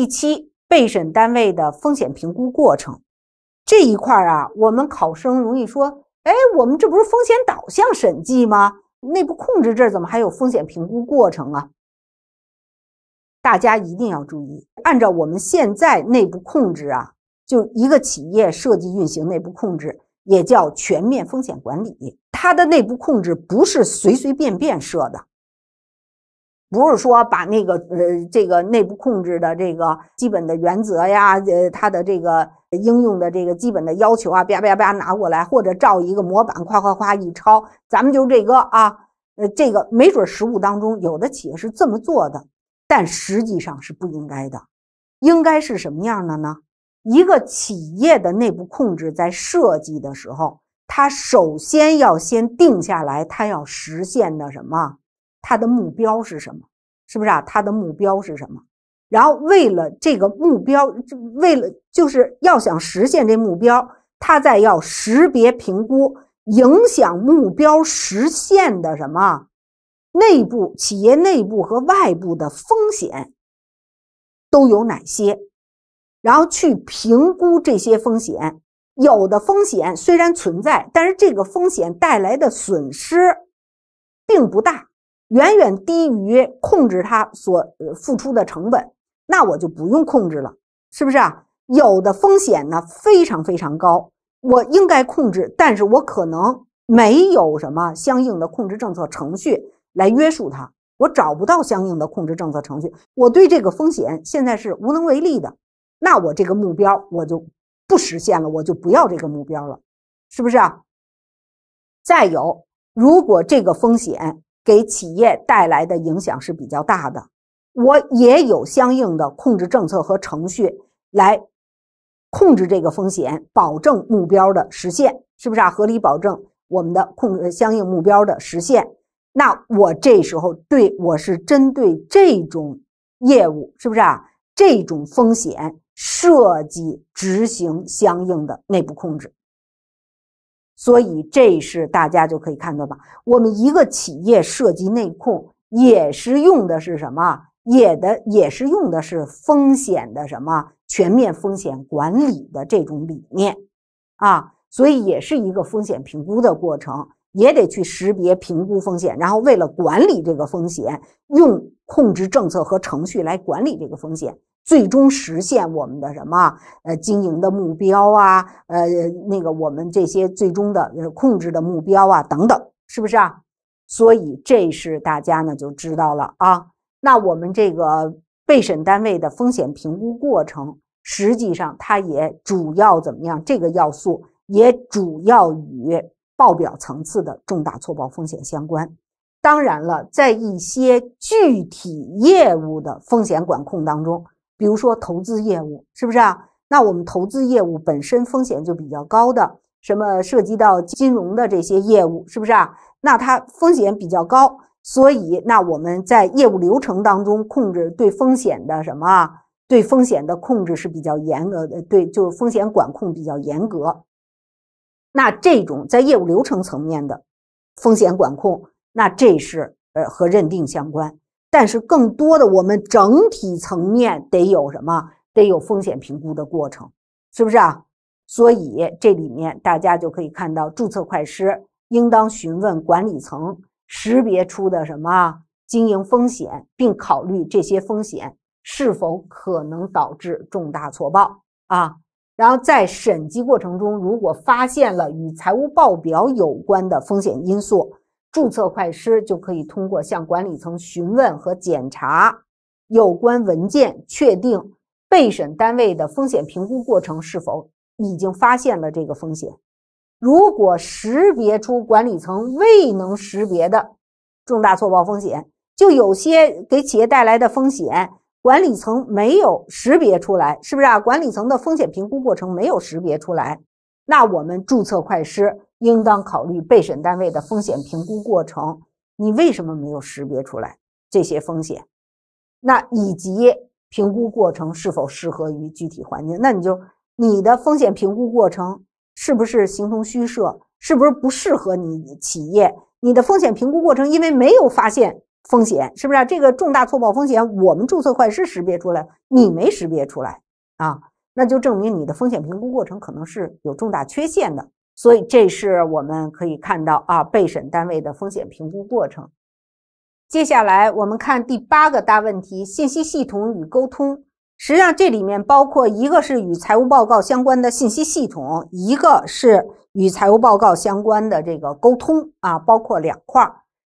第七，备审单位的风险评估过程这一块啊，我们考生容易说，哎，我们这不是风险导向审计吗？内部控制这怎么还有风险评估过程啊？大家一定要注意，按照我们现在内部控制啊，就一个企业设计运行内部控制，也叫全面风险管理，它的内部控制不是随随便便设的。不是说把那个呃，这个内部控制的这个基本的原则呀，呃，它的这个应用的这个基本的要求啊，叭叭叭拿过来，或者照一个模板夸夸夸一抄，咱们就这个啊，呃，这个没准实务当中有的企业是这么做的，但实际上是不应该的。应该是什么样的呢？一个企业的内部控制在设计的时候，它首先要先定下来，它要实现的什么？他的目标是什么？是不是啊？他的目标是什么？然后为了这个目标，为了就是要想实现这目标，他在要识别、评估影响目标实现的什么内部企业内部和外部的风险都有哪些，然后去评估这些风险。有的风险虽然存在，但是这个风险带来的损失并不大。远远低于控制它所付出的成本，那我就不用控制了，是不是啊？有的风险呢非常非常高，我应该控制，但是我可能没有什么相应的控制政策程序来约束它，我找不到相应的控制政策程序，我对这个风险现在是无能为力的，那我这个目标我就不实现了，我就不要这个目标了，是不是啊？再有，如果这个风险，给企业带来的影响是比较大的，我也有相应的控制政策和程序来控制这个风险，保证目标的实现，是不是啊？合理保证我们的控相应目标的实现，那我这时候对我是针对这种业务，是不是啊？这种风险设计执行相应的内部控制。所以，这是大家就可以看到吧？我们一个企业涉及内控，也是用的是什么？也的也是用的是风险的什么全面风险管理的这种理念，啊，所以也是一个风险评估的过程，也得去识别、评估风险，然后为了管理这个风险，用控制政策和程序来管理这个风险。最终实现我们的什么呃经营的目标啊，呃那个我们这些最终的控制的目标啊等等，是不是啊？所以这是大家呢就知道了啊。那我们这个被审单位的风险评估过程，实际上它也主要怎么样？这个要素也主要与报表层次的重大错报风险相关。当然了，在一些具体业务的风险管控当中。比如说投资业务，是不是啊？那我们投资业务本身风险就比较高的，什么涉及到金融的这些业务，是不是啊？那它风险比较高，所以那我们在业务流程当中控制对风险的什么？对风险的控制是比较严格，对，就是风险管控比较严格。那这种在业务流程层面的风险管控，那这是呃和认定相关。但是更多的，我们整体层面得有什么？得有风险评估的过程，是不是啊？所以这里面大家就可以看到，注册会计师应当询问管理层，识别出的什么经营风险，并考虑这些风险是否可能导致重大错报啊。然后在审计过程中，如果发现了与财务报表有关的风险因素。注册会计师就可以通过向管理层询问和检查有关文件，确定被审单位的风险评估过程是否已经发现了这个风险。如果识别出管理层未能识别的重大错报风险，就有些给企业带来的风险，管理层没有识别出来，是不是啊？管理层的风险评估过程没有识别出来，那我们注册会计师。应当考虑被审单位的风险评估过程，你为什么没有识别出来这些风险？那以及评估过程是否适合于具体环境？那你就你的风险评估过程是不是形同虚设？是不是不适合你企业？你的风险评估过程因为没有发现风险，是不是这个重大错报风险我们注册会计师识别出来，你没识别出来啊？那就证明你的风险评估过程可能是有重大缺陷的。所以，这是我们可以看到啊，被审单位的风险评估过程。接下来，我们看第八个大问题：信息系统与沟通。实际上，这里面包括一个是与财务报告相关的信息系统，一个是与财务报告相关的这个沟通啊，包括两块儿。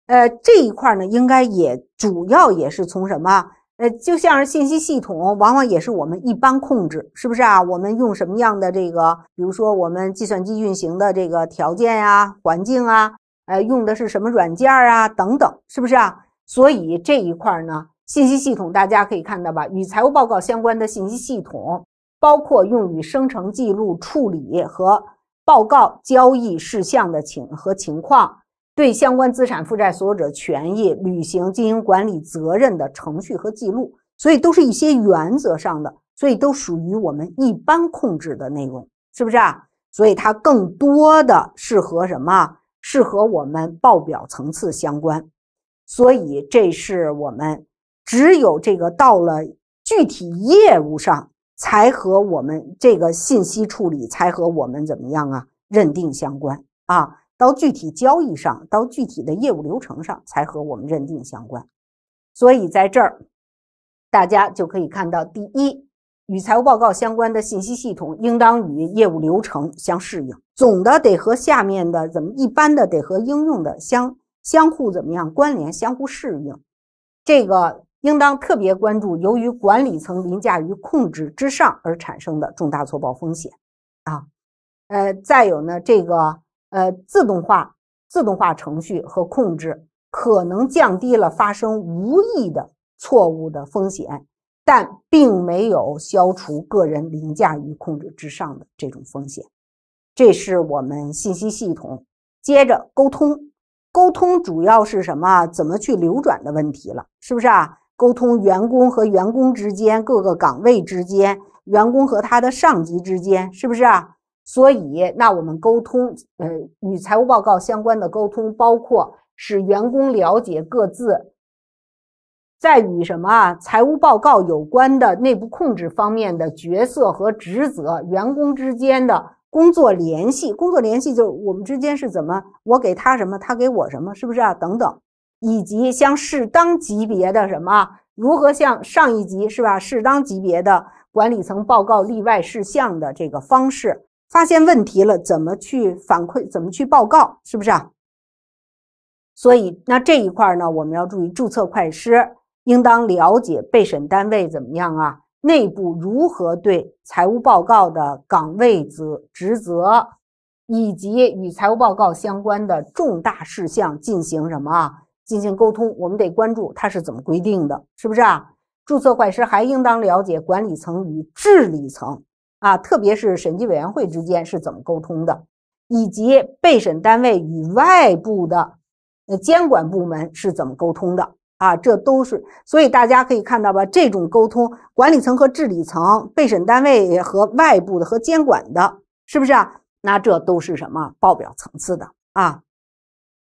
呃，这一块儿呢，应该也主要也是从什么？呃，就像是信息系统，往往也是我们一般控制，是不是啊？我们用什么样的这个，比如说我们计算机运行的这个条件呀、环境啊，呃，用的是什么软件啊，等等，是不是啊？所以这一块呢，信息系统大家可以看到吧？与财务报告相关的信息系统，包括用于生成、记录、处理和报告交易事项的情和情况。对相关资产负债所有者权益履行经营管理责任的程序和记录，所以都是一些原则上的，所以都属于我们一般控制的内容，是不是啊？所以它更多的适合什么？适合我们报表层次相关。所以这是我们只有这个到了具体业务上，才和我们这个信息处理才和我们怎么样啊认定相关啊。到具体交易上，到具体的业务流程上，才和我们认定相关。所以在这儿，大家就可以看到，第一，与财务报告相关的信息系统应当与业务流程相适应，总的得和下面的怎么一般的得和应用的相相互怎么样关联、相互适应。这个应当特别关注，由于管理层凌驾于控制之上而产生的重大错报风险。啊，呃，再有呢，这个。呃，自动化、自动化程序和控制可能降低了发生无意的错误的风险，但并没有消除个人凌驾于控制之上的这种风险。这是我们信息系统接着沟通，沟通主要是什么？怎么去流转的问题了？是不是啊？沟通员工和员工之间、各个岗位之间、员工和他的上级之间，是不是啊？所以，那我们沟通，呃，与财务报告相关的沟通，包括使员工了解各自在与什么财务报告有关的内部控制方面的角色和职责，员工之间的工作联系，工作联系就是我们之间是怎么，我给他什么，他给我什么，是不是啊？等等，以及向适当级别的什么，如何向上一级是吧？适当级别的管理层报告例外事项的这个方式。发现问题了，怎么去反馈？怎么去报告？是不是啊？所以那这一块呢，我们要注意，注册会计师应当了解被审单位怎么样啊？内部如何对财务报告的岗位责职责，以及与财务报告相关的重大事项进行什么啊？进行沟通。我们得关注它是怎么规定的，是不是啊？注册会计师还应当了解管理层与治理层。啊，特别是审计委员会之间是怎么沟通的，以及被审单位与外部的，呃，监管部门是怎么沟通的？啊，这都是，所以大家可以看到吧，这种沟通，管理层和治理层，被审单位和外部的和监管的，是不是啊？那这都是什么报表层次的啊？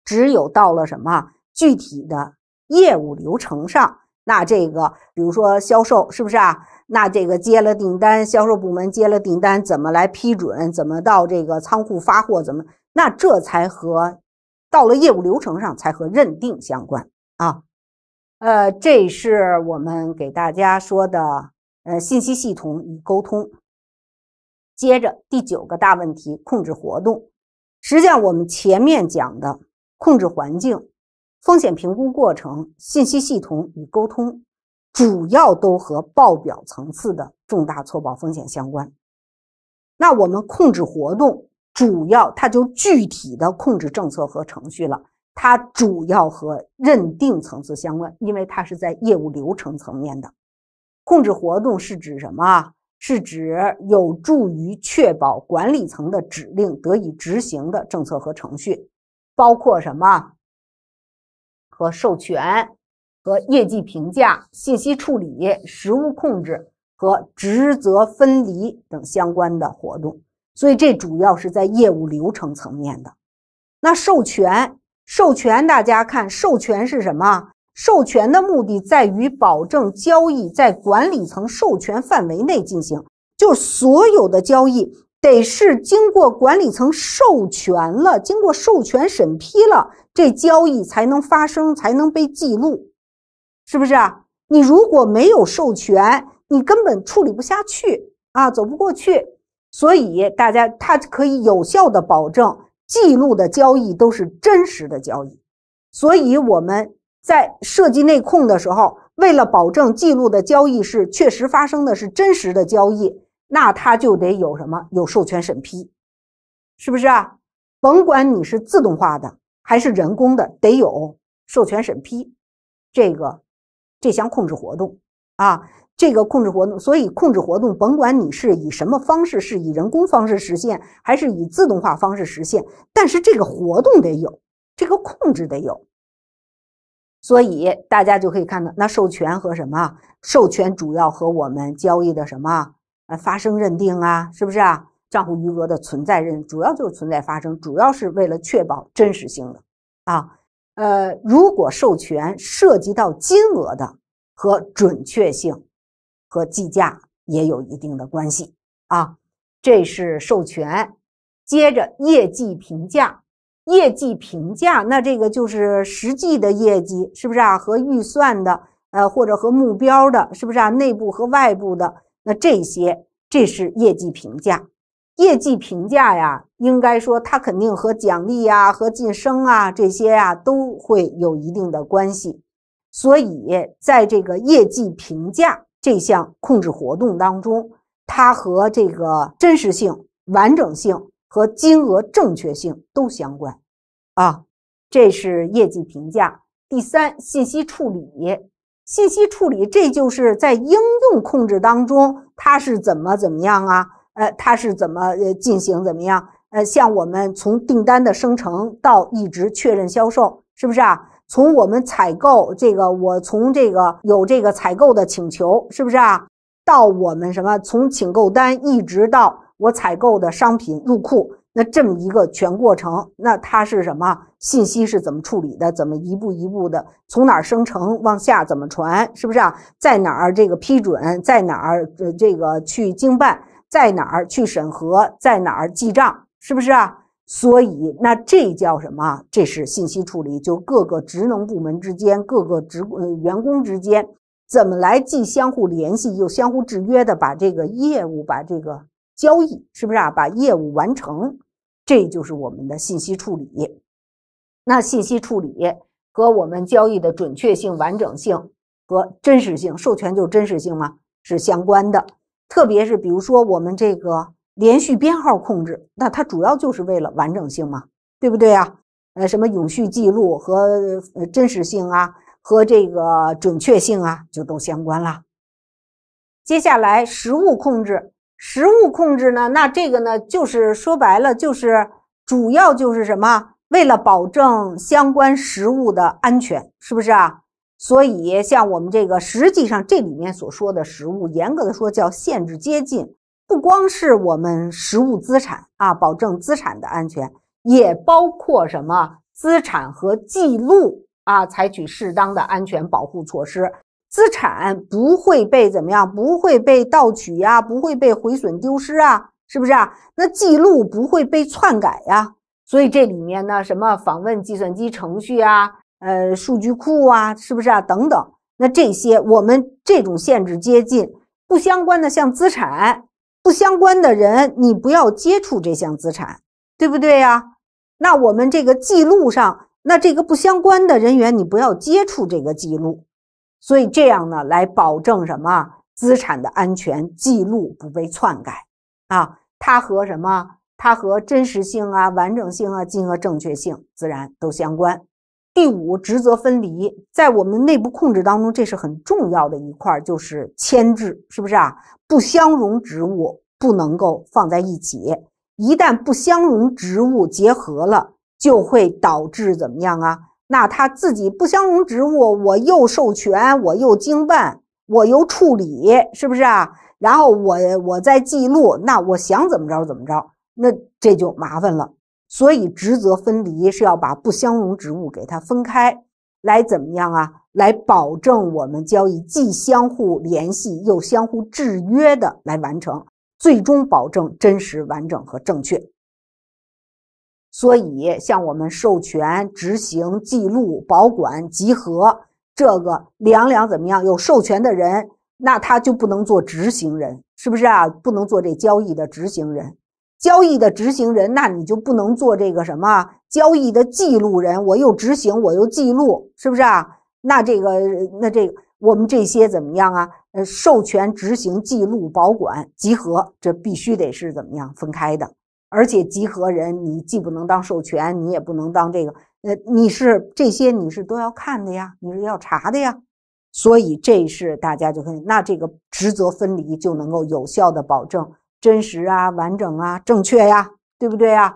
只有到了什么具体的业务流程上。那这个，比如说销售，是不是啊？那这个接了订单，销售部门接了订单，怎么来批准？怎么到这个仓库发货？怎么？那这才和到了业务流程上才和认定相关啊。呃，这是我们给大家说的，呃，信息系统与沟通。接着第九个大问题，控制活动。实际上我们前面讲的控制环境。风险评估过程、信息系统与沟通，主要都和报表层次的重大错报风险相关。那我们控制活动主要它就具体的控制政策和程序了，它主要和认定层次相关，因为它是在业务流程层面的。控制活动是指什么？是指有助于确保管理层的指令得以执行的政策和程序，包括什么？和授权、和业绩评价、信息处理、实物控制和职责分离等相关的活动，所以这主要是在业务流程层面的。那授权，授权大家看，授权是什么？授权的目的在于保证交易在管理层授权范围内进行，就所有的交易得是经过管理层授权了，经过授权审批了。这交易才能发生，才能被记录，是不是啊？你如果没有授权，你根本处理不下去啊，走不过去。所以大家，它可以有效的保证记录的交易都是真实的交易。所以我们在设计内控的时候，为了保证记录的交易是确实发生的是真实的交易，那它就得有什么有授权审批，是不是啊？甭管你是自动化的。还是人工的，得有授权审批，这个这项控制活动啊，这个控制活动，所以控制活动甭管你是以什么方式，是以人工方式实现，还是以自动化方式实现，但是这个活动得有，这个控制得有。所以大家就可以看到，那授权和什么？授权主要和我们交易的什么？呃，发生认定啊，是不是啊？账户余额的存在认，主要就是存在发生，主要是为了确保真实性的啊。呃，如果授权涉及到金额的和准确性，和计价也有一定的关系啊。这是授权。接着业绩评价，业绩评价，那这个就是实际的业绩，是不是啊？和预算的，呃，或者和目标的，是不是啊？内部和外部的，那这些，这是业绩评价。业绩评价呀，应该说它肯定和奖励呀、和晋升啊这些呀都会有一定的关系。所以，在这个业绩评价这项控制活动当中，它和这个真实性、完整性和金额正确性都相关啊。这是业绩评价。第三，信息处理，信息处理，这就是在应用控制当中它是怎么怎么样啊？呃，它是怎么呃进行怎么样？呃，像我们从订单的生成到一直确认销售，是不是啊？从我们采购这个，我从这个有这个采购的请求，是不是啊？到我们什么，从请购单一直到我采购的商品入库，那这么一个全过程，那它是什么信息是怎么处理的？怎么一步一步的从哪儿生成往下怎么传，是不是啊？在哪儿这个批准，在哪儿呃这个去经办？在哪儿去审核，在哪儿记账，是不是啊？所以那这叫什么？这是信息处理，就各个职能部门之间、各个职呃员工之间怎么来既相互联系又相互制约的，把这个业务、把这个交易，是不是啊？把业务完成，这就是我们的信息处理。那信息处理和我们交易的准确性、完整性和真实性，授权就真实性吗？是相关的。特别是比如说我们这个连续编号控制，那它主要就是为了完整性嘛，对不对啊？呃，什么永续记录和真实性啊，和这个准确性啊，就都相关了。接下来实物控制，实物控制呢，那这个呢，就是说白了，就是主要就是什么，为了保证相关实物的安全，是不是啊？所以，像我们这个，实际上这里面所说的实物，严格的说叫限制接近，不光是我们实物资产啊，保证资产的安全，也包括什么资产和记录啊，采取适当的安全保护措施，资产不会被怎么样，不会被盗取呀，不会被毁损丢失啊，是不是啊？那记录不会被篡改呀。所以这里面呢，什么访问计算机程序啊？呃，数据库啊，是不是啊？等等，那这些我们这种限制接近不相关的，像资产不相关的人，你不要接触这项资产，对不对呀？那我们这个记录上，那这个不相关的人员，你不要接触这个记录。所以这样呢，来保证什么资产的安全，记录不被篡改啊？它和什么？它和真实性啊、完整性啊、金额正确性自然都相关。第五，职责分离，在我们内部控制当中，这是很重要的一块，就是牵制，是不是啊？不相容职务不能够放在一起，一旦不相容职务结合了，就会导致怎么样啊？那他自己不相容职务，我又授权，我又经办，我又处理，是不是啊？然后我我再记录，那我想怎么着怎么着，那这就麻烦了。所以，职责分离是要把不相容职务给它分开来，怎么样啊？来保证我们交易既相互联系又相互制约的来完成，最终保证真实、完整和正确。所以，像我们授权、执行、记录、保管、集合这个两两怎么样？有授权的人，那他就不能做执行人，是不是啊？不能做这交易的执行人。交易的执行人，那你就不能做这个什么交易的记录人。我又执行，我又记录，是不是啊？那这个，那这个，我们这些怎么样啊？呃，授权、执行、记录、保管、集合，这必须得是怎么样分开的？而且集合人，你既不能当授权，你也不能当这个。呃，你是这些，你是都要看的呀，你是要查的呀。所以这是大家就可以，那这个职责分离就能够有效的保证。真实啊，完整啊，正确呀，对不对呀？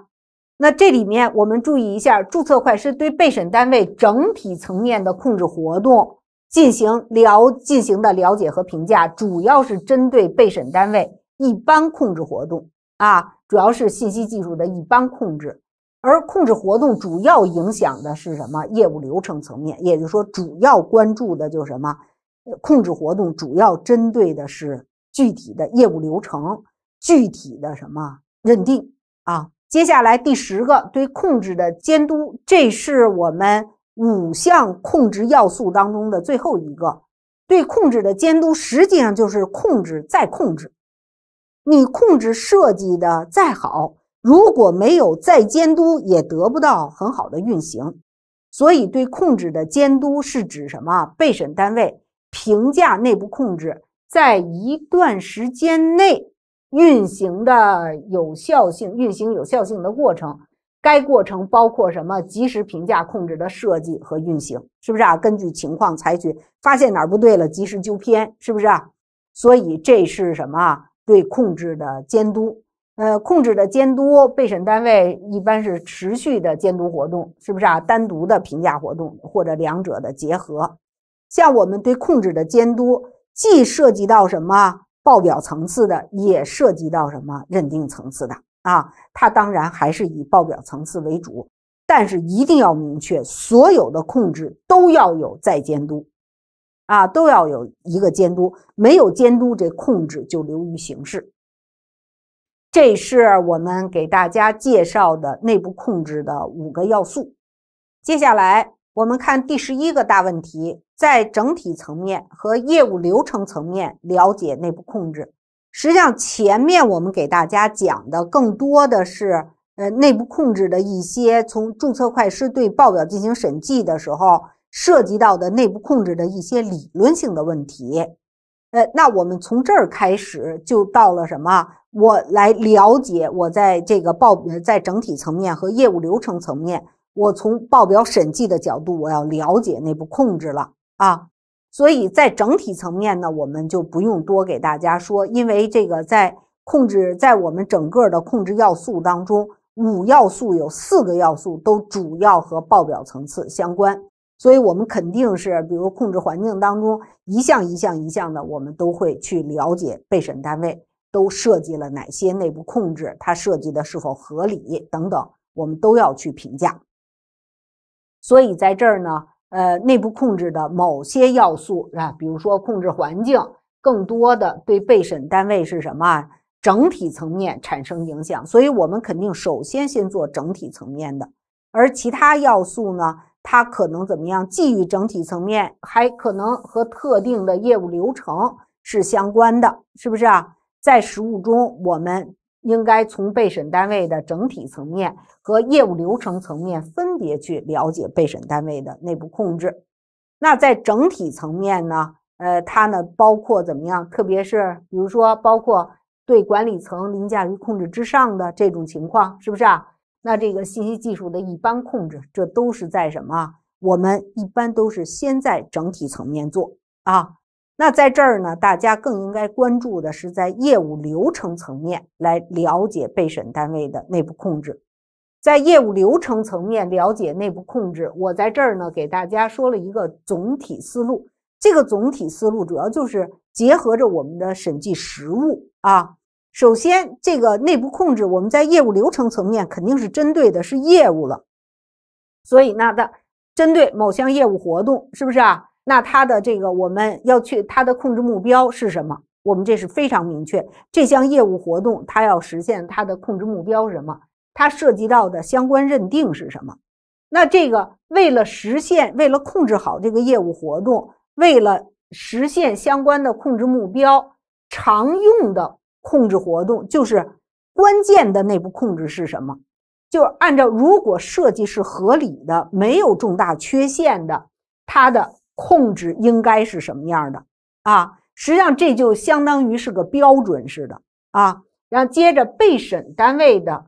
那这里面我们注意一下，注册会计师对被审单位整体层面的控制活动进行了进行的了解和评价，主要是针对被审单位一般控制活动啊，主要是信息技术的一般控制。而控制活动主要影响的是什么？业务流程层面，也就是说，主要关注的就是什么？控制活动主要针对的是具体的业务流程。具体的什么认定啊？接下来第十个对控制的监督，这是我们五项控制要素当中的最后一个。对控制的监督，实际上就是控制再控制。你控制设计的再好，如果没有再监督，也得不到很好的运行。所以，对控制的监督是指什么？被审单位评价内部控制在一段时间内。运行的有效性，运行有效性的过程，该过程包括什么？及时评价控制的设计和运行，是不是啊？根据情况采取，发现哪儿不对了，及时纠偏，是不是啊？所以这是什么？对控制的监督，呃，控制的监督，被审单位一般是持续的监督活动，是不是啊？单独的评价活动或者两者的结合，像我们对控制的监督，既涉及到什么？报表层次的也涉及到什么认定层次的啊？它当然还是以报表层次为主，但是一定要明确，所有的控制都要有再监督，啊，都要有一个监督，没有监督这控制就流于形式。这是我们给大家介绍的内部控制的五个要素，接下来。我们看第十一个大问题，在整体层面和业务流程层面了解内部控制。实际上，前面我们给大家讲的更多的是，呃，内部控制的一些从注册会计师对报表进行审计的时候涉及到的内部控制的一些理论性的问题。呃，那我们从这儿开始就到了什么？我来了解我在这个报在整体层面和业务流程层面。我从报表审计的角度，我要了解内部控制了啊。所以在整体层面呢，我们就不用多给大家说，因为这个在控制，在我们整个的控制要素当中，五要素有四个要素都主要和报表层次相关。所以我们肯定是，比如控制环境当中一项一项一项的，我们都会去了解被审单位都设计了哪些内部控制，它设计的是否合理等等，我们都要去评价。所以在这儿呢，呃，内部控制的某些要素啊，比如说控制环境，更多的对被审单位是什么整体层面产生影响。所以我们肯定首先先做整体层面的，而其他要素呢，它可能怎么样？基于整体层面，还可能和特定的业务流程是相关的，是不是啊？在实务中，我们。应该从备审单位的整体层面和业务流程层面分别去了解备审单位的内部控制。那在整体层面呢？呃，它呢包括怎么样？特别是比如说，包括对管理层凌驾于控制之上的这种情况，是不是啊？那这个信息技术的一般控制，这都是在什么？我们一般都是先在整体层面做啊。那在这儿呢，大家更应该关注的是在业务流程层面来了解被审单位的内部控制。在业务流程层面了解内部控制，我在这儿呢给大家说了一个总体思路。这个总体思路主要就是结合着我们的审计实务啊。首先，这个内部控制我们在业务流程层面肯定是针对的是业务了，所以那的针对某项业务活动，是不是啊？那它的这个我们要去它的控制目标是什么？我们这是非常明确。这项业务活动它要实现它的控制目标是什么？它涉及到的相关认定是什么？那这个为了实现，为了控制好这个业务活动，为了实现相关的控制目标，常用的控制活动就是关键的内部控制是什么？就按照如果设计是合理的，没有重大缺陷的，它的。控制应该是什么样的啊？实际上，这就相当于是个标准似的啊。然后接着被审单位的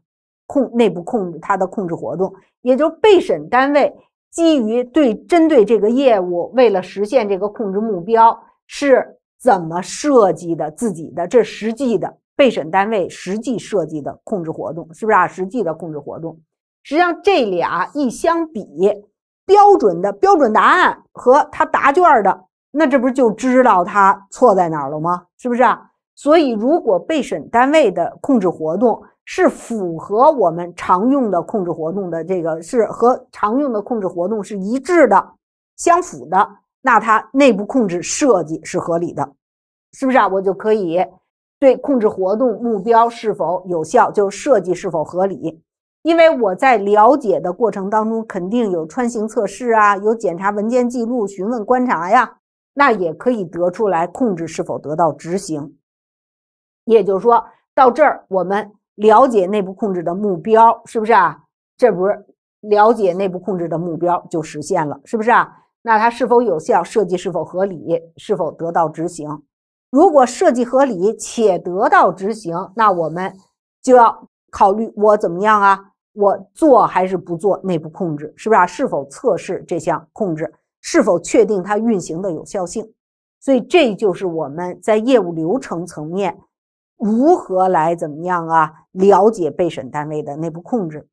控内部控制，它的控制活动，也就是被审单位基于对针对这个业务，为了实现这个控制目标，是怎么设计的自己的这实际的被审单位实际设计的控制活动，是不是啊？实际的控制活动，实际上这俩一相比。标准的标准答案和他答卷的，那这不就知道他错在哪了吗？是不是啊？所以，如果被审单位的控制活动是符合我们常用的控制活动的，这个是和常用的控制活动是一致的、相符的，那它内部控制设计是合理的，是不是啊？我就可以对控制活动目标是否有效，就设计是否合理。因为我在了解的过程当中，肯定有穿行测试啊，有检查文件记录、询问、观察呀，那也可以得出来控制是否得到执行。也就是说，到这儿我们了解内部控制的目标，是不是啊？这不是了解内部控制的目标就实现了，是不是啊？那它是否有效？设计是否合理？是否得到执行？如果设计合理且得到执行，那我们就要。考虑我怎么样啊？我做还是不做内部控制？是不是啊？是否测试这项控制？是否确定它运行的有效性？所以这就是我们在业务流程层面如何来怎么样啊？了解被审单位的内部控制。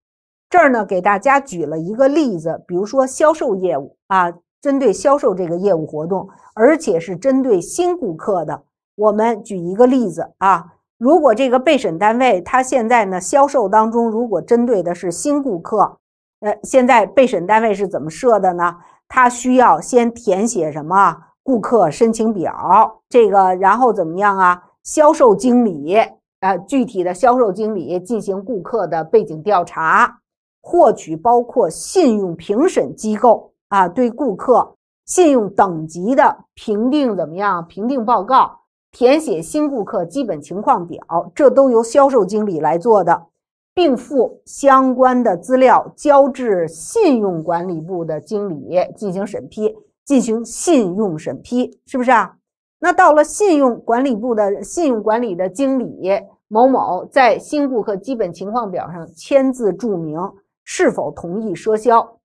这儿呢，给大家举了一个例子，比如说销售业务啊，针对销售这个业务活动，而且是针对新顾客的，我们举一个例子啊。如果这个备审单位他现在呢销售当中，如果针对的是新顾客，呃，现在备审单位是怎么设的呢？他需要先填写什么顾客申请表，这个然后怎么样啊？销售经理，呃，具体的销售经理进行顾客的背景调查，获取包括信用评审机构啊对顾客信用等级的评定怎么样评定报告。填写新顾客基本情况表，这都由销售经理来做的，并附相关的资料交至信用管理部的经理进行审批，进行信用审批，是不是啊？那到了信用管理部的信用管理的经理某某，在新顾客基本情况表上签字注明是否同意赊销。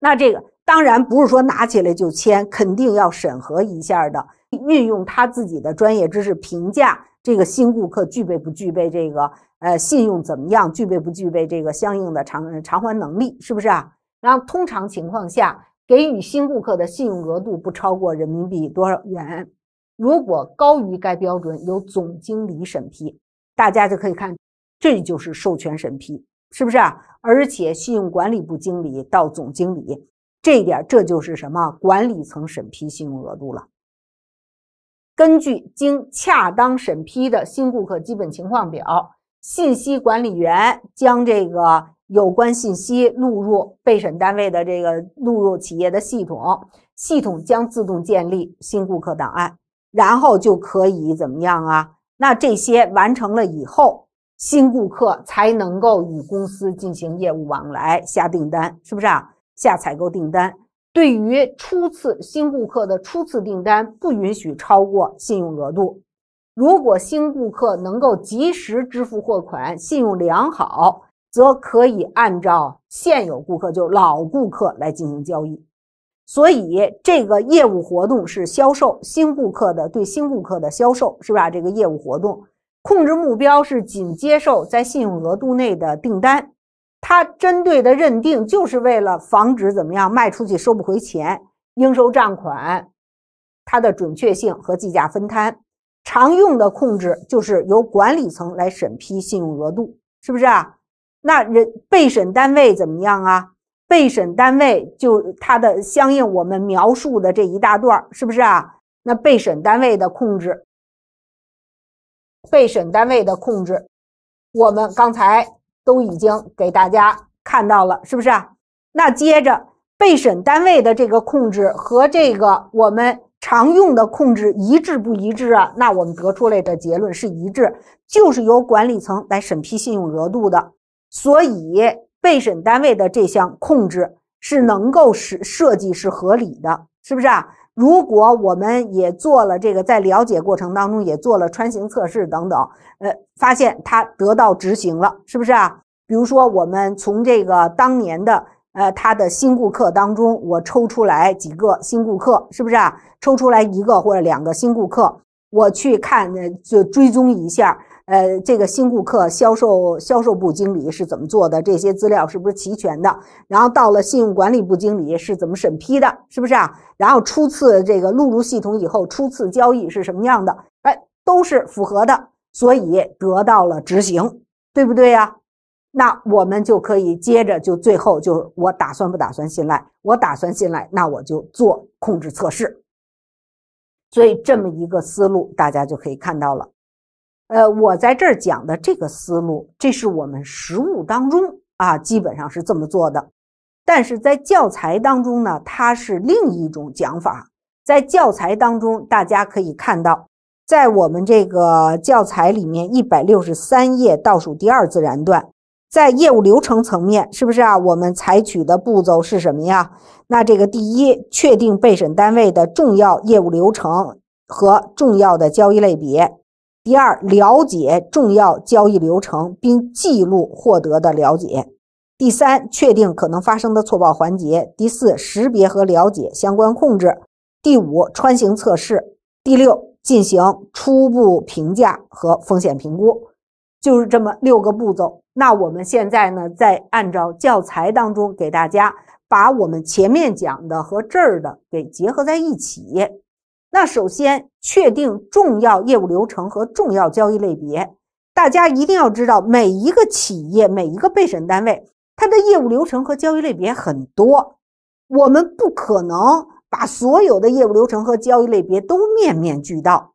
那这个当然不是说拿起来就签，肯定要审核一下的。运用他自己的专业知识评价这个新顾客具备不具备这个呃信用怎么样，具备不具备这个相应的偿偿还能力，是不是啊？然后通常情况下给予新顾客的信用额度不超过人民币多少元，如果高于该标准，由总经理审批。大家就可以看，这就是授权审批，是不是啊？而且信用管理部经理到总经理这一点，这就是什么管理层审批信用额度了。根据经恰当审批的新顾客基本情况表，信息管理员将这个有关信息录入备审单位的这个录入企业的系统，系统将自动建立新顾客档案，然后就可以怎么样啊？那这些完成了以后，新顾客才能够与公司进行业务往来，下订单是不是啊？下采购订单。对于初次新顾客的初次订单，不允许超过信用额度。如果新顾客能够及时支付货款，信用良好，则可以按照现有顾客，就是老顾客来进行交易。所以，这个业务活动是销售新顾客的，对新顾客的销售，是吧？这个业务活动控制目标是仅接受在信用额度内的订单。它针对的认定，就是为了防止怎么样卖出去收不回钱，应收账款它的准确性和计价分摊常用的控制，就是由管理层来审批信用额度，是不是啊？那人被审单位怎么样啊？被审单位就它的相应我们描述的这一大段，是不是啊？那被审单位的控制，被审单位的控制，我们刚才。都已经给大家看到了，是不是？那接着被审单位的这个控制和这个我们常用的控制一致不一致啊？那我们得出来的结论是一致，就是由管理层来审批信用额度的，所以被审单位的这项控制是能够是设计是合理的，是不是啊？如果我们也做了这个，在了解过程当中也做了穿行测试等等，呃，发现它得到执行了，是不是啊？比如说，我们从这个当年的，呃，他的新顾客当中，我抽出来几个新顾客，是不是啊？抽出来一个或者两个新顾客，我去看，就追踪一下。呃，这个新顾客销售销售部经理是怎么做的？这些资料是不是齐全的？然后到了信用管理部经理是怎么审批的？是不是啊？然后初次这个录入系统以后，初次交易是什么样的？哎，都是符合的，所以得到了执行，对不对呀？那我们就可以接着就最后就我打算不打算信赖？我打算信赖，那我就做控制测试。所以这么一个思路，大家就可以看到了。呃，我在这儿讲的这个思路，这是我们实务当中啊，基本上是这么做的。但是在教材当中呢，它是另一种讲法。在教材当中，大家可以看到，在我们这个教材里面，一百六十三页倒数第二自然段，在业务流程层面，是不是啊？我们采取的步骤是什么呀？那这个第一，确定备审单位的重要业务流程和重要的交易类别。第二，了解重要交易流程并记录获得的了解；第三，确定可能发生的错报环节；第四，识别和了解相关控制；第五，穿行测试；第六，进行初步评价和风险评估。就是这么六个步骤。那我们现在呢，再按照教材当中给大家把我们前面讲的和这儿的给结合在一起。那首先确定重要业务流程和重要交易类别，大家一定要知道，每一个企业、每一个备审单位，它的业务流程和交易类别很多，我们不可能把所有的业务流程和交易类别都面面俱到。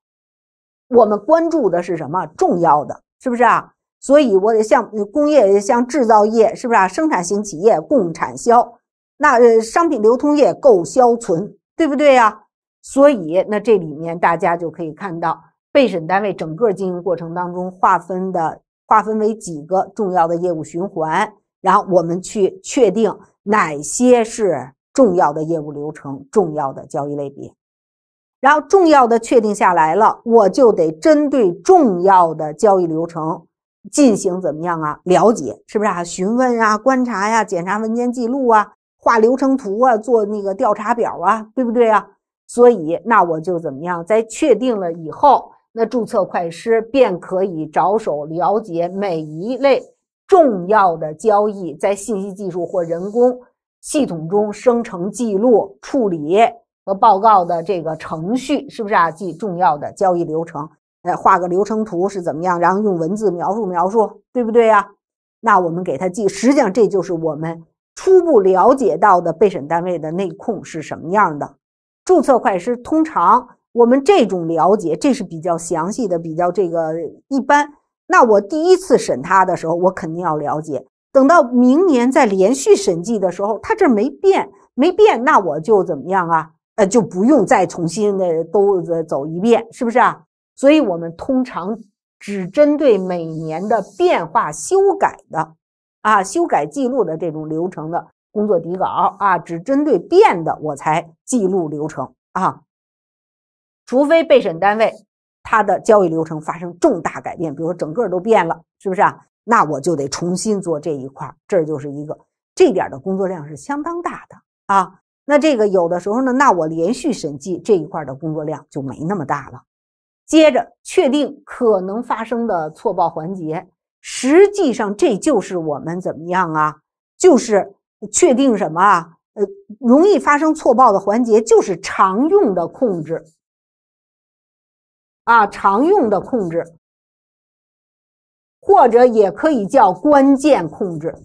我们关注的是什么？重要的，是不是啊？所以，我得像工业、像制造业，是不是啊？生产型企业供产销，那商品流通业购销存，对不对呀？所以，那这里面大家就可以看到备审单位整个经营过程当中划分的划分为几个重要的业务循环，然后我们去确定哪些是重要的业务流程、重要的交易类别，然后重要的确定下来了，我就得针对重要的交易流程进行怎么样啊？了解是不是啊？询问啊，观察呀，检查文件记录啊，画流程图啊，做那个调查表啊，对不对啊？所以，那我就怎么样，在确定了以后，那注册会计师便可以着手了解每一类重要的交易在信息技术或人工系统中生成记录、处理和报告的这个程序，是不是啊？记重要的交易流程，呃，画个流程图是怎么样？然后用文字描述描述，对不对呀？那我们给他记，实际上这就是我们初步了解到的被审单位的内控是什么样的。注册会计师通常，我们这种了解，这是比较详细的，比较这个一般。那我第一次审他的时候，我肯定要了解。等到明年再连续审计的时候，他这没变，没变，那我就怎么样啊？呃，就不用再重新的都走一遍，是不是啊？所以我们通常只针对每年的变化、修改的啊，修改记录的这种流程的。工作底稿啊，只针对变的我才记录流程啊。除非被审单位它的交易流程发生重大改变，比如说整个都变了，是不是啊？那我就得重新做这一块这就是一个这点的工作量是相当大的啊。那这个有的时候呢，那我连续审计这一块的工作量就没那么大了。接着确定可能发生的错报环节，实际上这就是我们怎么样啊？就是。确定什么啊？呃，容易发生错报的环节就是常用的控制啊，常用的控制，或者也可以叫关键控制。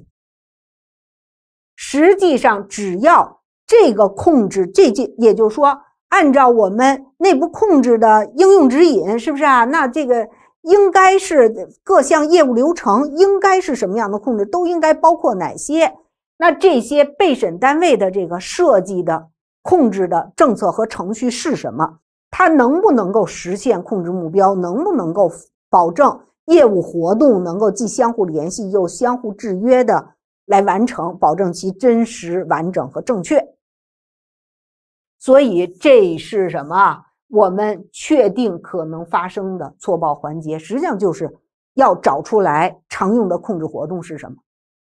实际上，只要这个控制，这句也就是说，按照我们内部控制的应用指引，是不是啊？那这个应该是各项业务流程应该是什么样的控制，都应该包括哪些？那这些备审单位的这个设计的控制的政策和程序是什么？它能不能够实现控制目标？能不能够保证业务活动能够既相互联系又相互制约的来完成，保证其真实、完整和正确？所以这是什么？我们确定可能发生的错报环节，实际上就是要找出来常用的控制活动是什么。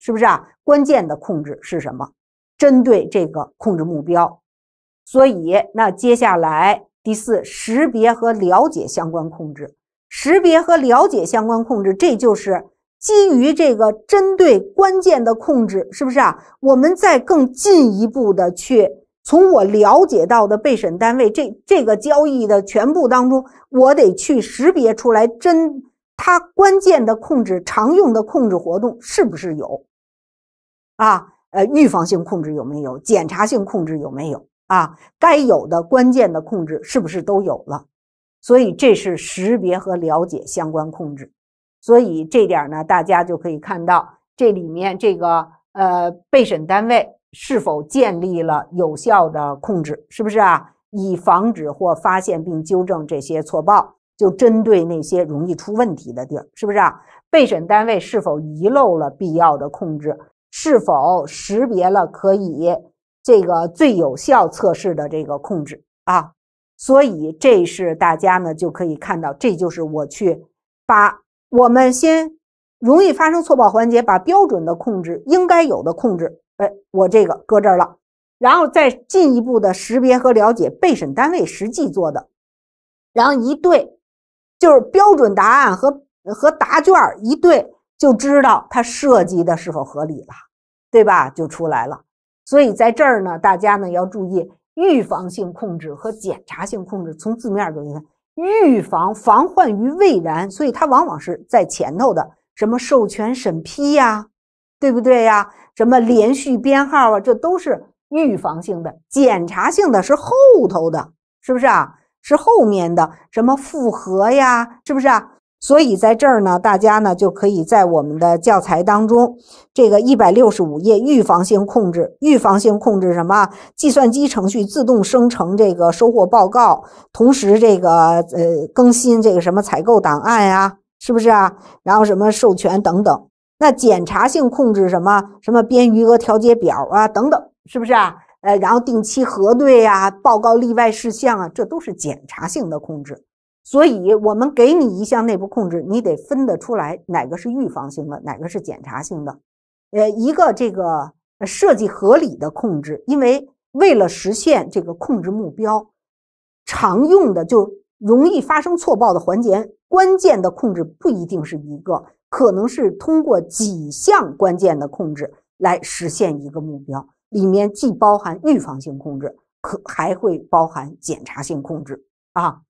是不是啊？关键的控制是什么？针对这个控制目标，所以那接下来第四，识别和了解相关控制。识别和了解相关控制，这就是基于这个针对关键的控制，是不是啊？我们再更进一步的去从我了解到的被审单位这这个交易的全部当中，我得去识别出来真它关键的控制常用的控制活动是不是有？啊，呃，预防性控制有没有？检查性控制有没有？啊，该有的关键的控制是不是都有了？所以这是识别和了解相关控制。所以这点呢，大家就可以看到这里面这个呃备审单位是否建立了有效的控制，是不是啊？以防止或发现并纠正这些错报，就针对那些容易出问题的地儿，是不是？啊？备审单位是否遗漏了必要的控制？是否识别了可以这个最有效测试的这个控制啊？所以这是大家呢就可以看到，这就是我去把我们先容易发生错报环节，把标准的控制应该有的控制，哎，我这个搁这儿了，然后再进一步的识别和了解被审单位实际做的，然后一对，就是标准答案和和答卷一对。就知道它设计的是否合理了，对吧？就出来了。所以在这儿呢，大家呢要注意预防性控制和检查性控制。从字面儿就看，预防防患于未然，所以它往往是在前头的，什么授权审批呀，对不对呀？什么连续编号啊，这都是预防性的。检查性的是后头的，是不是啊？是后面的什么复核呀，是不是啊？所以在这儿呢，大家呢就可以在我们的教材当中，这个一百六十五页，预防性控制，预防性控制什么？计算机程序自动生成这个收货报告，同时这个呃更新这个什么采购档案呀，是不是啊？然后什么授权等等。那检查性控制什么？什么编余额调节表啊，等等，是不是啊？呃，然后定期核对啊，报告例外事项啊，这都是检查性的控制。所以我们给你一项内部控制，你得分得出来哪个是预防性的，哪个是检查性的。呃，一个这个设计合理的控制，因为为了实现这个控制目标，常用的就容易发生错报的环节，关键的控制不一定是一个，可能是通过几项关键的控制来实现一个目标，里面既包含预防性控制，可还会包含检查性控制啊。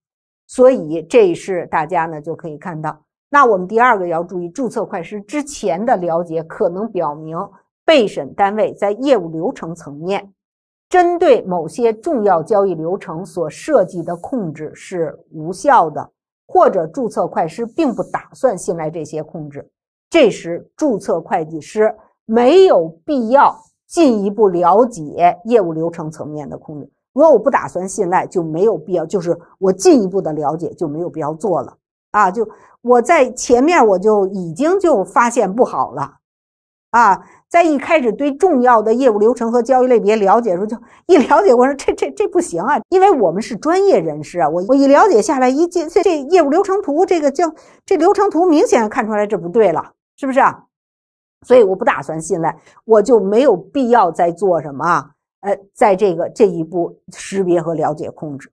所以，这是大家呢就可以看到。那我们第二个要注意，注册会计师之前的了解可能表明被审单位在业务流程层面针对某些重要交易流程所设计的控制是无效的，或者注册会计师并不打算信赖这些控制。这时，注册会计师没有必要进一步了解业务流程层面的控制。如果我不打算信赖，就没有必要，就是我进一步的了解就没有必要做了啊！就我在前面我就已经就发现不好了，啊，在一开始对重要的业务流程和交易类别了解时候，就一了解我说这这这不行啊，因为我们是专业人士啊，我我一了解下来一进这业务流程图，这个叫这流程图明显看出来这不对了，是不是？所以我不打算信赖，我就没有必要再做什么。呃，在这个这一步识别和了解控制，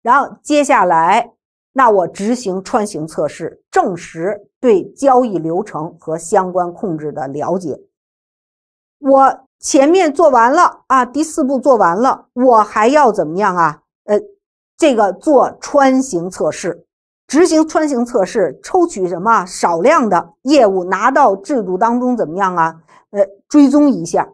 然后接下来，那我执行穿行测试，证实对交易流程和相关控制的了解。我前面做完了啊，第四步做完了，我还要怎么样啊？呃，这个做穿行测试，执行穿行测试，抽取什么少量的业务拿到制度当中怎么样啊？呃，追踪一下。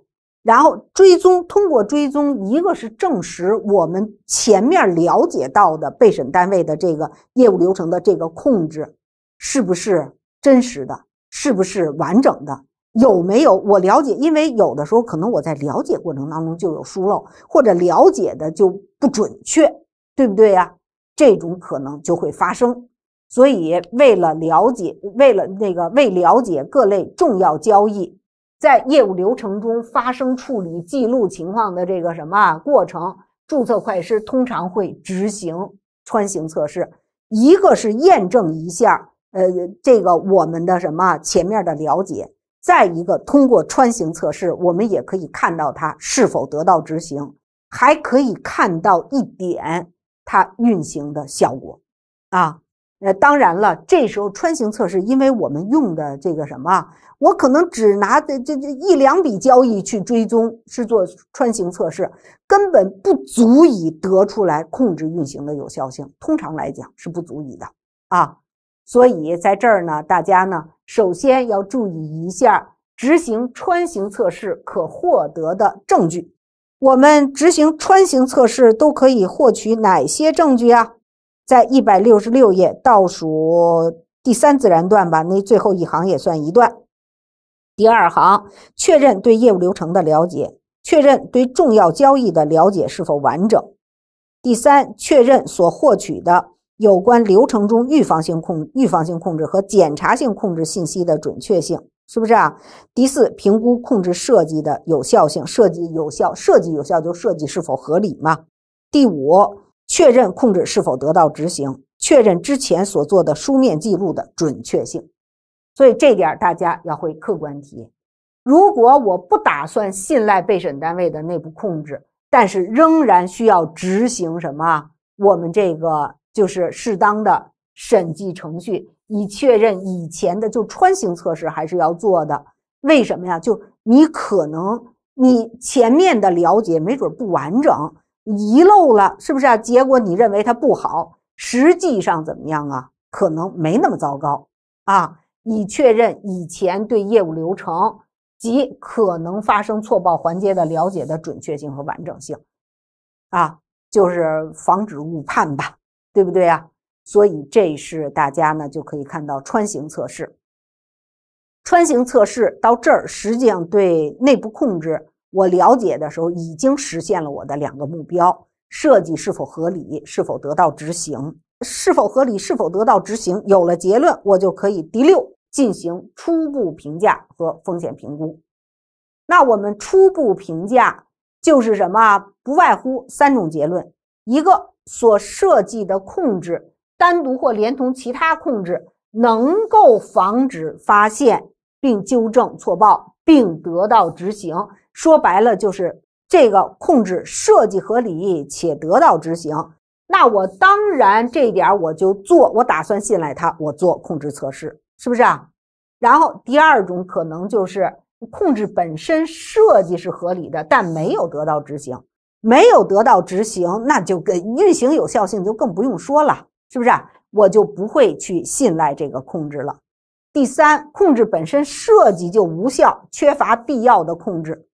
然后追踪，通过追踪，一个是证实我们前面了解到的被审单位的这个业务流程的这个控制是不是真实的，是不是完整的，有没有我了解？因为有的时候可能我在了解过程当中就有疏漏，或者了解的就不准确，对不对呀？这种可能就会发生。所以为了了解，为了那个为了解各类重要交易。在业务流程中发生处理记录情况的这个什么过程，注册会计师通常会执行穿行测试。一个是验证一下，呃，这个我们的什么前面的了解；再一个，通过穿行测试，我们也可以看到它是否得到执行，还可以看到一点它运行的效果，啊。呃，当然了，这时候穿行测试，因为我们用的这个什么，我可能只拿这这这一两笔交易去追踪，是做穿行测试，根本不足以得出来控制运行的有效性。通常来讲是不足以的啊。所以在这儿呢，大家呢，首先要注意一下执行穿行测试可获得的证据。我们执行穿行测试都可以获取哪些证据啊？在一百六十六页倒数第三自然段吧，那最后一行也算一段。第二行确认对业务流程的了解，确认对重要交易的了解是否完整。第三，确认所获取的有关流程中预防性控、预防性控制和检查性控制信息的准确性，是不是啊？第四，评估控制设计的有效性，设计有效，设计有效就设计是否合理嘛？第五。确认控制是否得到执行，确认之前所做的书面记录的准确性。所以这点大家要会客观题。如果我不打算信赖被审单位的内部控制，但是仍然需要执行什么？我们这个就是适当的审计程序，以确认以前的就穿行测试还是要做的。为什么呀？就你可能你前面的了解没准不完整。遗漏了是不是啊？结果你认为它不好，实际上怎么样啊？可能没那么糟糕啊！你确认以前对业务流程及可能发生错报环节的了解的准确性和完整性啊，就是防止误判吧，对不对呀？所以这是大家呢就可以看到穿行测试。穿行测试到这儿，实际上对内部控制。我了解的时候，已经实现了我的两个目标：设计是否合理，是否得到执行；是否合理，是否得到执行。有了结论，我就可以第六进行初步评价和风险评估。那我们初步评价就是什么？不外乎三种结论：一个所设计的控制单独或连同其他控制能够防止发现并纠正错报，并得到执行。说白了就是这个控制设计合理且得到执行，那我当然这一点我就做，我打算信赖它，我做控制测试，是不是啊？然后第二种可能就是控制本身设计是合理的，但没有得到执行，没有得到执行，那就跟运行有效性就更不用说了，是不是？我就不会去信赖这个控制了。第三，控制本身设计就无效，缺乏必要的控制。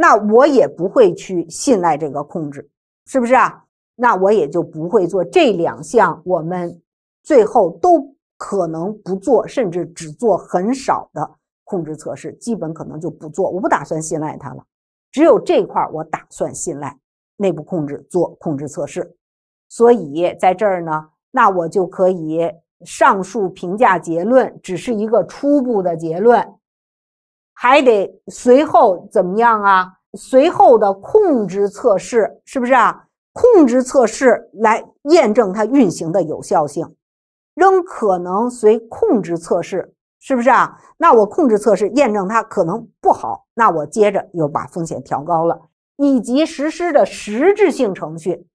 那我也不会去信赖这个控制，是不是啊？那我也就不会做这两项，我们最后都可能不做，甚至只做很少的控制测试，基本可能就不做。我不打算信赖它了。只有这块我打算信赖内部控制做控制测试。所以在这儿呢，那我就可以上述评价结论只是一个初步的结论。还得随后怎么样啊？随后的控制测试是不是啊？控制测试来验证它运行的有效性，仍可能随控制测试是不是啊？那我控制测试验证它可能不好，那我接着又把风险调高了，以及实施的实质性程序，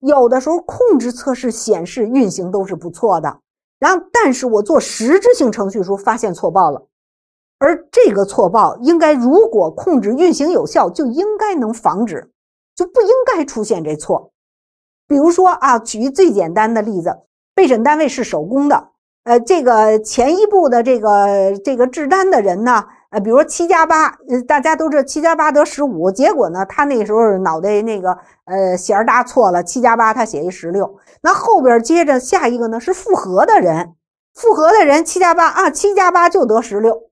有的时候控制测试显示运行都是不错的，然后但是我做实质性程序时候发现错报了。而这个错报应该，如果控制运行有效，就应该能防止，就不应该出现这错。比如说啊，举最简单的例子，被审单位是手工的，呃，这个前一步的这个这个制单的人呢，呃，比如七加八，呃，大家都知道七加八得十五，结果呢，他那时候脑袋那个呃弦搭错了，七加八他写一十六。那后边接着下一个呢是复合的人，复合的人七加八啊，七加八就得十六。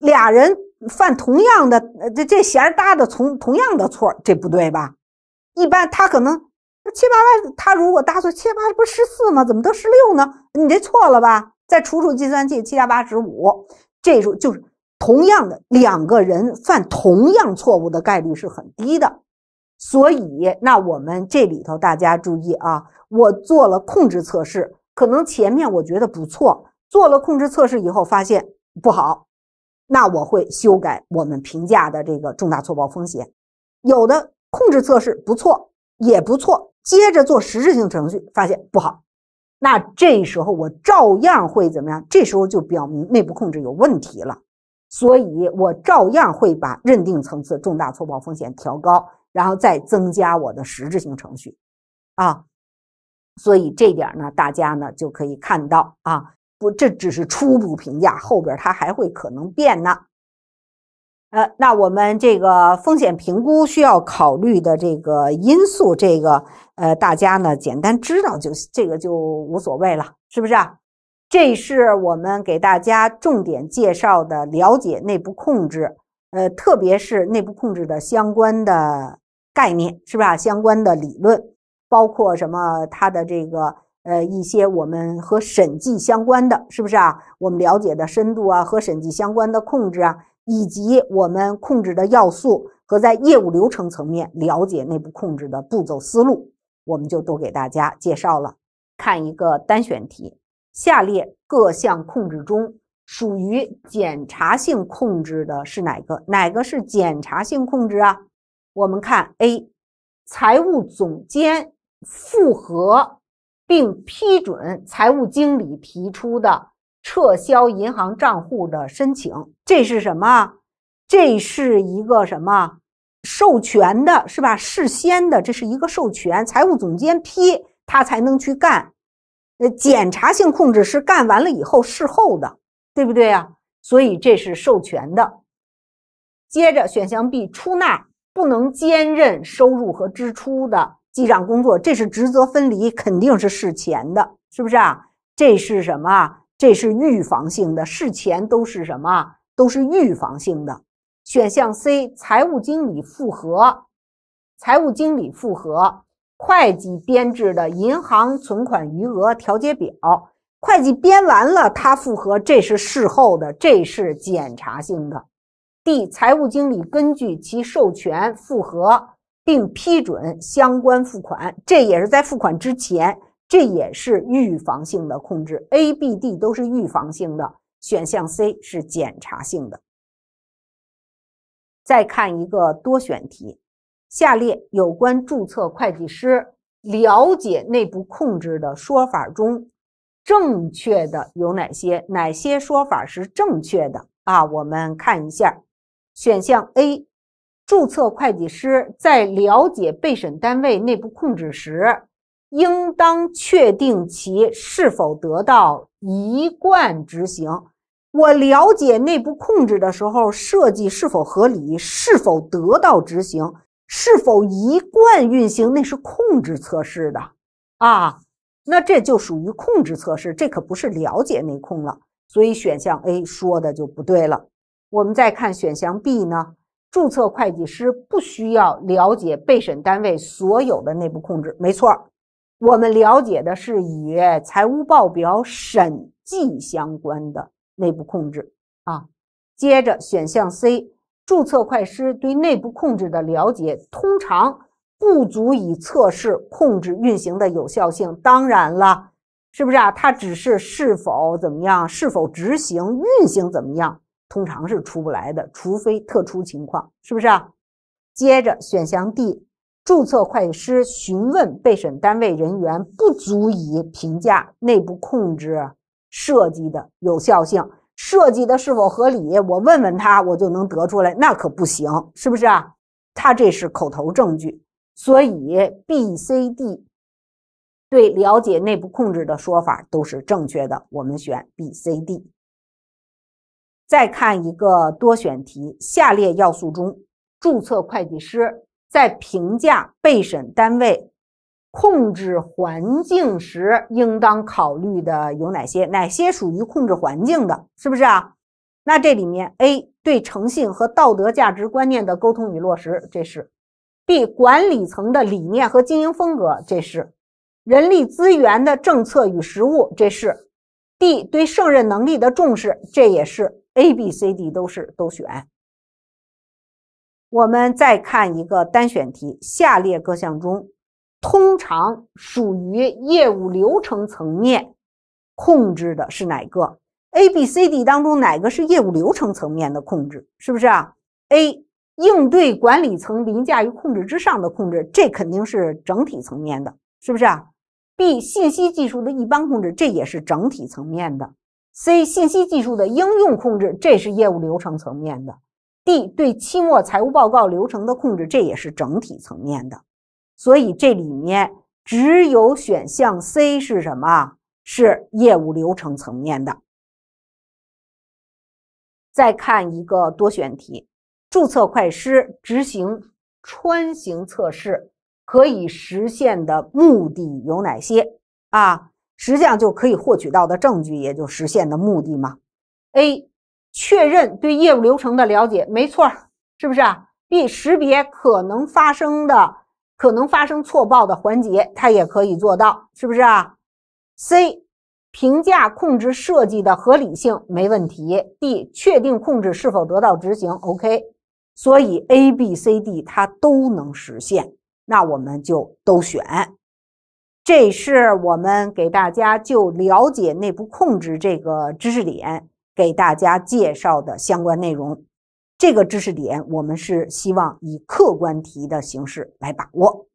俩人犯同样的，这这弦搭的同同样的错，这不对吧？一般他可能七八万，他如果搭错七八不是十四吗？怎么得十六呢？你这错了吧？再除数计算器，七加八十五，这候就是同样的，两个人犯同样错误的概率是很低的。所以那我们这里头大家注意啊，我做了控制测试，可能前面我觉得不错，做了控制测试以后发现不好。那我会修改我们评价的这个重大错报风险，有的控制测试不错，也不错，接着做实质性程序，发现不好，那这时候我照样会怎么样？这时候就表明内部控制有问题了，所以我照样会把认定层次重大错报风险调高，然后再增加我的实质性程序，啊，所以这点呢，大家呢就可以看到啊。不，这只是初步评价，后边它还会可能变呢。呃，那我们这个风险评估需要考虑的这个因素，这个呃，大家呢简单知道就这个就无所谓了，是不是？这是我们给大家重点介绍的，了解内部控制，呃，特别是内部控制的相关的概念，是吧？相关的理论，包括什么它的这个。呃，一些我们和审计相关的是不是啊？我们了解的深度啊，和审计相关的控制啊，以及我们控制的要素和在业务流程层面了解内部控制的步骤思路，我们就都给大家介绍了。看一个单选题：下列各项控制中，属于检查性控制的是哪个？哪个是检查性控制啊？我们看 A，财务总监复核。并批准财务经理提出的撤销银行账户的申请，这是什么？这是一个什么授权的，是吧？事先的，这是一个授权，财务总监批他才能去干。呃，检查性控制是干完了以后事后的，对不对呀？所以这是授权的。接着，选项 B，出纳不能兼任收入和支出的。记账工作，这是职责分离，肯定是事前的，是不是啊？这是什么这是预防性的，事前都是什么？都是预防性的。选项 C，财务经理复核，财务经理复核会计编制的银行存款余额调节表，会计编完了，他复核，这是事后的，这是检查性的。D，财务经理根据其授权复核。并批准相关付款，这也是在付款之前，这也是预防性的控制。A、B、D 都是预防性的，选项 C 是检查性的。再看一个多选题，下列有关注册会计师了解内部控制的说法中，正确的有哪些？哪些说法是正确的？啊，我们看一下选项 A。注册会计师在了解被审单位内部控制时，应当确定其是否得到一贯执行。我了解内部控制的时候，设计是否合理，是否得到执行，是否一贯运行，那是控制测试的啊。那这就属于控制测试，这可不是了解内控了。所以选项 A 说的就不对了。我们再看选项 B 呢？注册会计师不需要了解被审单位所有的内部控制，没错，我们了解的是与财务报表审计相关的内部控制啊。接着，选项 C，注册会计师对内部控制的了解通常不足以测试控制运行的有效性，当然了，是不是啊？它只是是否怎么样，是否执行运行怎么样？通常是出不来的，除非特殊情况，是不是啊？接着选项 D，注册会计师询问被审单位人员，不足以评价内部控制设计的有效性，设计的是否合理？我问问他，我就能得出来，那可不行，是不是啊？他这是口头证据，所以 B、C、D 对了解内部控制的说法都是正确的，我们选 B、C、D。再看一个多选题，下列要素中，注册会计师在评价被审单位控制环境时，应当考虑的有哪些？哪些属于控制环境的？是不是啊？那这里面，A 对诚信和道德价值观念的沟通与落实，这是；B 管理层的理念和经营风格，这是；人力资源的政策与实务，这是；D 对胜任能力的重视，这也是。A、B、C、D 都是都选。我们再看一个单选题：下列各项中，通常属于业务流程层面控制的是哪个？A、B、C、D 当中哪个是业务流程层面的控制？是不是啊？A 应对管理层凌驾于控制之上的控制，这肯定是整体层面的，是不是啊？B 信息技术的一般控制，这也是整体层面的。C 信息技术的应用控制，这是业务流程层面的。D 对期末财务报告流程的控制，这也是整体层面的。所以这里面只有选项 C 是什么？是业务流程层面的。再看一个多选题：注册会计师执行穿行测试，可以实现的目的有哪些？啊？实际上就可以获取到的证据，也就实现的目的嘛？A，确认对业务流程的了解，没错，是不是啊？B，识别可能发生的、可能发生错报的环节，它也可以做到，是不是啊？C，评价控制设计的合理性，没问题。D，确定控制是否得到执行，OK。所以 A、B、C、D 它都能实现，那我们就都选。这是我们给大家就了解内部控制这个知识点给大家介绍的相关内容。这个知识点我们是希望以客观题的形式来把握。